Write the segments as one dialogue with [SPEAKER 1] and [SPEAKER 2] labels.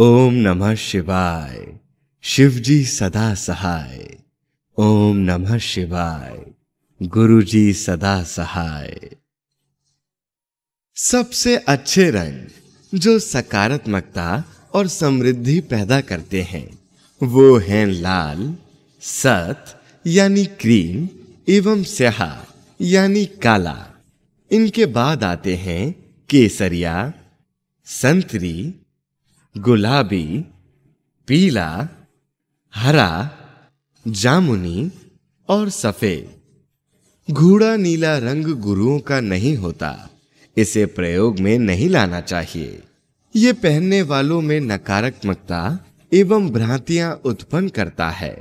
[SPEAKER 1] ओम नमः शिवाय शिवजी सदा सहाय ओम नमः शिवाय गुरुजी सदा सहाय सबसे अच्छे रंग जो सकारात्मकता और समृद्धि पैदा करते हैं वो हैं लाल सत यानी क्रीम एवं स्याहा यानी काला इनके बाद आते हैं केसरिया संतरी गुलाबी पीला हरा जामुनी और सफेद घूड़ा नीला रंग गुरुओं का नहीं होता इसे प्रयोग में नहीं लाना चाहिए ये पहनने वालों में नकारात्मकता एवं भ्रांतियां उत्पन्न करता है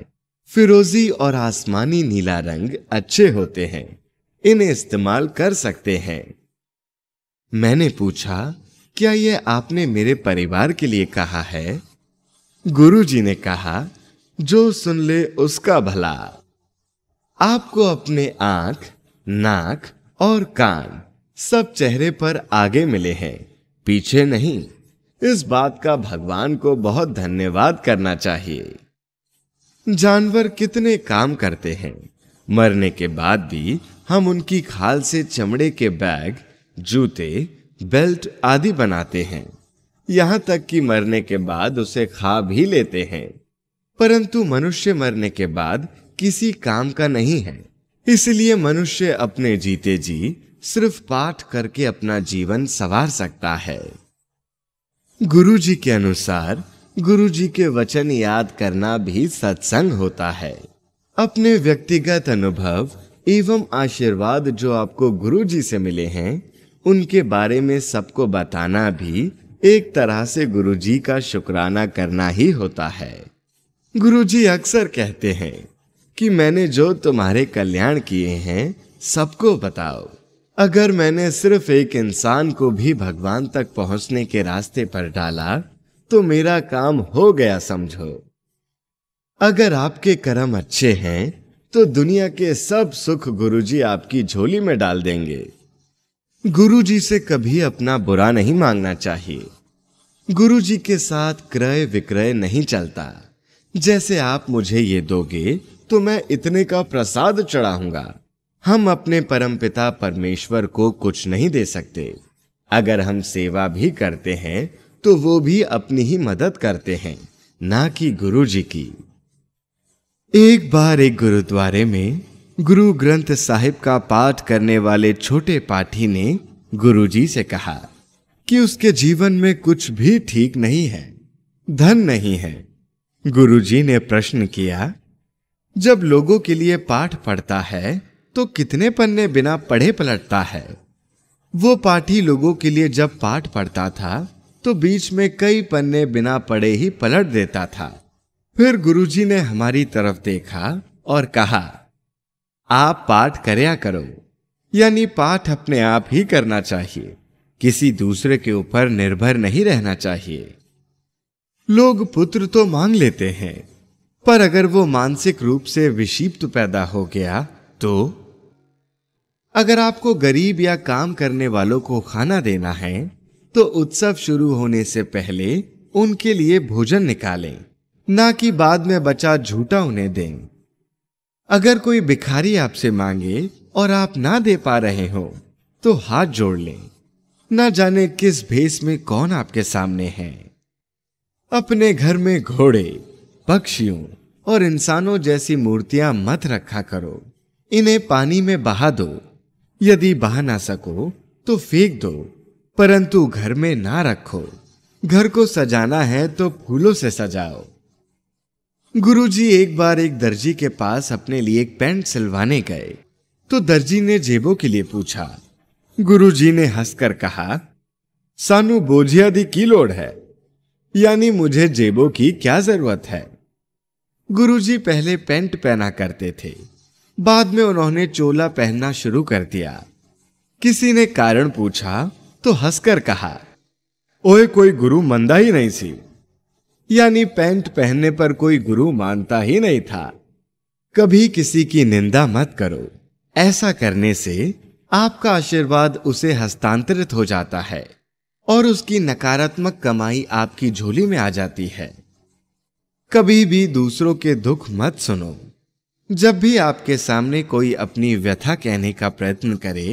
[SPEAKER 1] फिरोजी और आसमानी नीला रंग अच्छे होते हैं इन्हें इस्तेमाल कर सकते हैं मैंने पूछा क्या यह आपने मेरे परिवार के लिए कहा है गुरुजी ने कहा जो सुन ले उसका भला आपको अपने आंख नाक और कान सब चेहरे पर आगे मिले हैं पीछे नहीं इस बात का भगवान को बहुत धन्यवाद करना चाहिए जानवर कितने काम करते हैं मरने के बाद भी हम उनकी खाल से चमड़े के बैग जूते बेल्ट आदि बनाते हैं यहां तक कि मरने के बाद उसे खा भी लेते हैं परंतु मनुष्य मरने के बाद किसी काम का नहीं है इसलिए मनुष्य अपने जीते जी सिर्फ पाठ करके अपना जीवन संवार सकता है गुरु जी के अनुसार गुरु जी के वचन याद करना भी सत्संग होता है अपने व्यक्तिगत अनुभव एवं आशीर्वाद जो आपको गुरु जी से मिले हैं उनके बारे में सबको बताना भी एक तरह से गुरुजी का शुक्राना करना ही होता है गुरुजी अक्सर कहते हैं कि मैंने जो तुम्हारे कल्याण किए हैं सबको बताओ अगर मैंने सिर्फ एक इंसान को भी भगवान तक पहुंचने के रास्ते पर डाला तो मेरा काम हो गया समझो अगर आपके कर्म अच्छे हैं तो दुनिया के सब सुख गुरुजी आपकी झोली में डाल देंगे गुरु जी से कभी अपना बुरा नहीं मांगना चाहिए गुरु जी के साथ क्रय विक्रय नहीं चलता जैसे आप मुझे ये दोगे तो मैं इतने का प्रसाद चढ़ाऊंगा हम अपने परमपिता परमेश्वर को कुछ नहीं दे सकते अगर हम सेवा भी करते हैं तो वो भी अपनी ही मदद करते हैं ना कि गुरु जी की एक बार एक गुरुद्वारे में गुरु ग्रंथ साहिब का पाठ करने वाले छोटे पाठी ने गुरुजी से कहा कि उसके जीवन में कुछ भी ठीक नहीं है धन नहीं है गुरुजी ने प्रश्न किया जब लोगों के लिए पाठ पढ़ता है तो कितने पन्ने बिना पढ़े पलटता है वो पाठी लोगों के लिए जब पाठ पढ़ता था तो बीच में कई पन्ने बिना पढ़े ही पलट देता था फिर गुरुजी ने हमारी तरफ देखा और कहा आप पाठ करया करो यानी पाठ अपने आप ही करना चाहिए किसी दूसरे के ऊपर निर्भर नहीं रहना चाहिए लोग पुत्र तो मांग लेते हैं पर अगर वो मानसिक रूप से विषिप्त पैदा हो गया तो अगर आपको गरीब या काम करने वालों को खाना देना है तो उत्सव शुरू होने से पहले उनके लिए भोजन निकालें ना कि बाद में बचा झूठा उन्हें दें अगर कोई भिखारी आपसे मांगे और आप ना दे पा रहे हो तो हाथ जोड़ लें ना जाने किस भेस में कौन आपके सामने है अपने घर में घोड़े पक्षियों और इंसानों जैसी मूर्तियां मत रखा करो इन्हें पानी में बहा दो यदि बहा ना सको तो फेंक दो परंतु घर में ना रखो घर को सजाना है तो फूलों से सजाओ गुरुजी एक बार एक दर्जी के पास अपने लिए एक पैंट सिलवाने गए तो दर्जी ने जेबों के लिए पूछा गुरुजी ने हंसकर कहा सानू बोझिया दी की लोड है यानी मुझे जेबों की क्या जरूरत है गुरुजी पहले पैंट पहना करते थे बाद में उन्होंने चोला पहनना शुरू कर दिया किसी ने कारण पूछा तो हंसकर कहा ओए कोई गुरु मंदा ही नहीं सी यानी पैंट पहनने पर कोई गुरु मानता ही नहीं था कभी किसी की निंदा मत करो ऐसा करने से आपका आशीर्वाद उसे हस्तांतरित हो जाता है और उसकी नकारात्मक कमाई आपकी झोली में आ जाती है कभी भी दूसरों के दुख मत सुनो जब भी आपके सामने कोई अपनी व्यथा कहने का प्रयत्न करे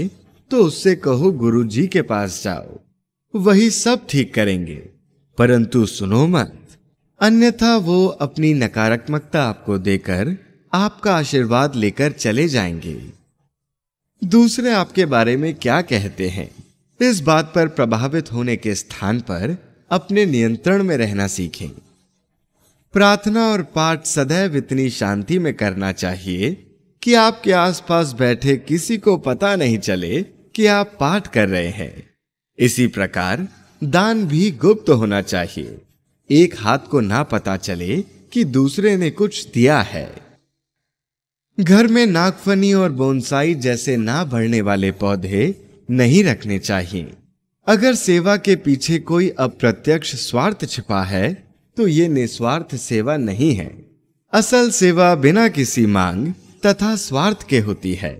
[SPEAKER 1] तो उससे कहो गुरु जी के पास जाओ वही सब ठीक करेंगे परंतु सुनो मत अन्यथा वो अपनी नकारात्मकता आपको देकर आपका आशीर्वाद लेकर चले जाएंगे दूसरे आपके बारे में क्या कहते हैं इस बात पर प्रभावित होने के स्थान पर अपने नियंत्रण में रहना सीखें प्रार्थना और पाठ सदैव इतनी शांति में करना चाहिए कि आपके आसपास बैठे किसी को पता नहीं चले कि आप पाठ कर रहे हैं इसी प्रकार दान भी गुप्त होना चाहिए एक हाथ को ना पता चले कि दूसरे ने कुछ दिया है घर में नागफनी और बोनसाई जैसे ना बढ़ने वाले पौधे नहीं रखने चाहिए अगर सेवा के पीछे कोई अप्रत्यक्ष स्वार्थ छिपा है तो ये निस्वार्थ सेवा नहीं है असल सेवा बिना किसी मांग तथा स्वार्थ के होती है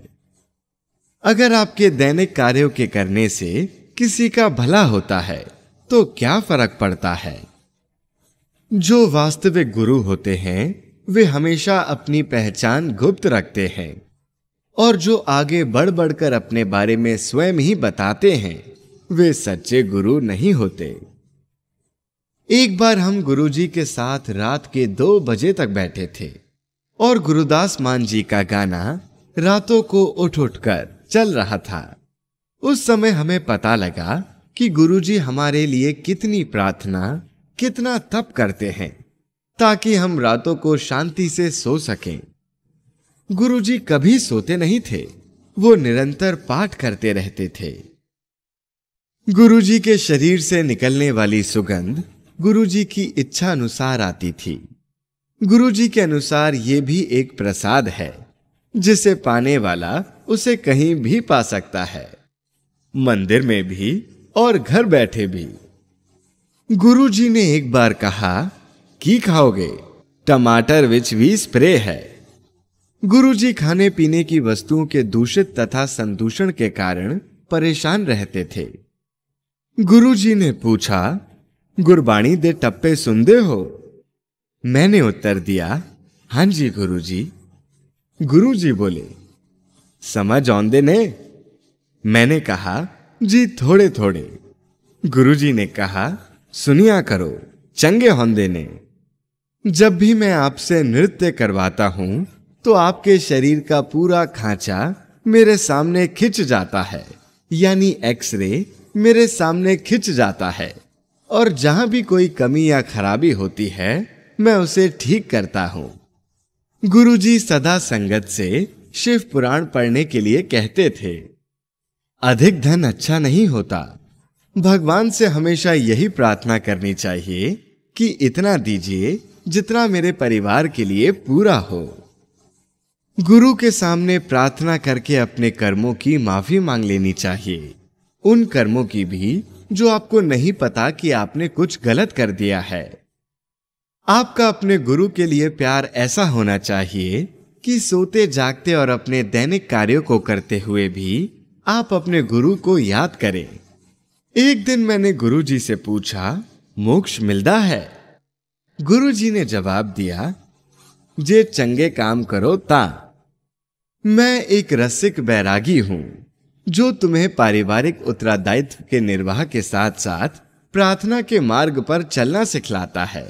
[SPEAKER 1] अगर आपके दैनिक कार्यों के करने से किसी का भला होता है तो क्या फर्क पड़ता है जो वास्तविक गुरु होते हैं वे हमेशा अपनी पहचान गुप्त रखते हैं और जो आगे बढ़ बढ़कर अपने बारे में स्वयं ही बताते हैं वे सच्चे गुरु नहीं होते एक बार हम गुरुजी के साथ रात के दो बजे तक बैठे थे और गुरुदास मान जी का गाना रातों को उठ उठकर चल रहा था उस समय हमें पता लगा कि गुरुजी हमारे लिए कितनी प्रार्थना कितना तप करते हैं ताकि हम रातों को शांति से सो सकें गुरुजी कभी सोते नहीं थे वो निरंतर पाठ करते रहते थे गुरुजी के शरीर से निकलने वाली सुगंध गुरुजी की इच्छा अनुसार आती थी गुरुजी के अनुसार ये भी एक प्रसाद है जिसे पाने वाला उसे कहीं भी पा सकता है मंदिर में भी और घर बैठे भी गुरुजी ने एक बार कहा कि खाओगे टमाटर विच भी स्प्रे है गुरुजी खाने पीने की वस्तुओं के दूषित तथा संदूषण के कारण परेशान रहते थे गुरुजी ने पूछा गुरबाणी दे टप्पे सुनते हो मैंने उत्तर दिया हाँ जी गुरु जी गुरु जी बोले समझ आंदे ने मैंने कहा जी थोड़े थोड़े गुरुजी ने कहा सुनिया करो चंगे होंदे ने जब भी मैं आपसे नृत्य करवाता हूं तो आपके शरीर का पूरा खांचा मेरे सामने खिंच जाता है यानी एक्सरे मेरे सामने खिंच जाता है और जहां भी कोई कमी या खराबी होती है मैं उसे ठीक करता हूँ गुरुजी सदा संगत से शिव पुराण पढ़ने के लिए कहते थे अधिक धन अच्छा नहीं होता भगवान से हमेशा यही प्रार्थना करनी चाहिए कि इतना दीजिए जितना मेरे परिवार के लिए पूरा हो गुरु के सामने प्रार्थना करके अपने कर्मों की माफी मांग लेनी चाहिए उन कर्मों की भी जो आपको नहीं पता कि आपने कुछ गलत कर दिया है आपका अपने गुरु के लिए प्यार ऐसा होना चाहिए कि सोते जागते और अपने दैनिक कार्यों को करते हुए भी आप अपने गुरु को याद करें एक दिन मैंने गुरुजी से पूछा मोक्ष मिलता है गुरुजी ने जवाब दिया जे चंगे काम करो ता मैं एक रसिक बैरागी हूं जो तुम्हें पारिवारिक उत्तरादायित्व के निर्वाह के साथ साथ प्रार्थना के मार्ग पर चलना सिखलाता है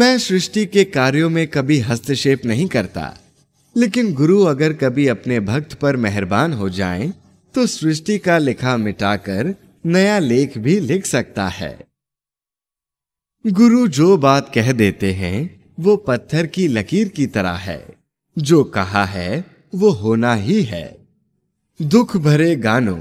[SPEAKER 1] मैं सृष्टि के कार्यों में कभी हस्तक्षेप नहीं करता लेकिन गुरु अगर कभी अपने भक्त पर मेहरबान हो जाएं, तो सृष्टि का लिखा मिटाकर नया लेख भी लिख सकता है गुरु जो बात कह देते हैं वो पत्थर की लकीर की तरह है जो कहा है वो होना ही है दुख भरे गानों